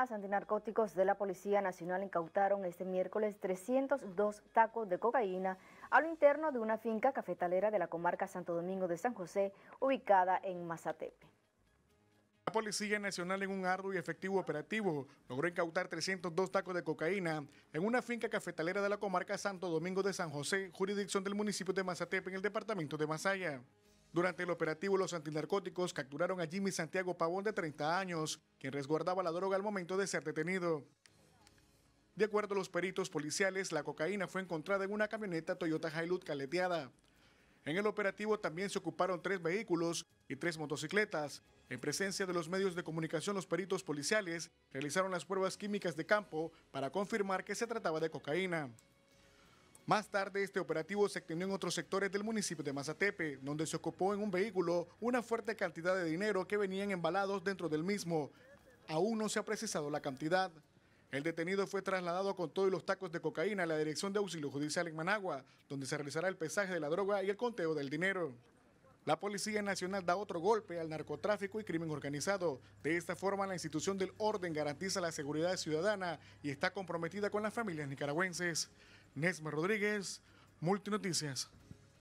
antinarcóticos de la Policía Nacional incautaron este miércoles 302 tacos de cocaína al interno de una finca cafetalera de la comarca Santo Domingo de San José, ubicada en Mazatepe. La Policía Nacional en un arduo y efectivo operativo logró incautar 302 tacos de cocaína en una finca cafetalera de la comarca Santo Domingo de San José, jurisdicción del municipio de Mazatepe en el departamento de Masaya. Durante el operativo, los antinarcóticos capturaron a Jimmy Santiago Pavón, de 30 años, quien resguardaba la droga al momento de ser detenido. De acuerdo a los peritos policiales, la cocaína fue encontrada en una camioneta Toyota Hilux caleteada. En el operativo también se ocuparon tres vehículos y tres motocicletas. En presencia de los medios de comunicación, los peritos policiales realizaron las pruebas químicas de campo para confirmar que se trataba de cocaína. Más tarde, este operativo se extendió en otros sectores del municipio de Mazatepe, donde se ocupó en un vehículo una fuerte cantidad de dinero que venían embalados dentro del mismo. Aún no se ha precisado la cantidad. El detenido fue trasladado con todos los tacos de cocaína a la Dirección de Auxilio Judicial en Managua, donde se realizará el pesaje de la droga y el conteo del dinero. La Policía Nacional da otro golpe al narcotráfico y crimen organizado. De esta forma, la institución del orden garantiza la seguridad ciudadana y está comprometida con las familias nicaragüenses. Nesma Rodríguez, Multinoticias.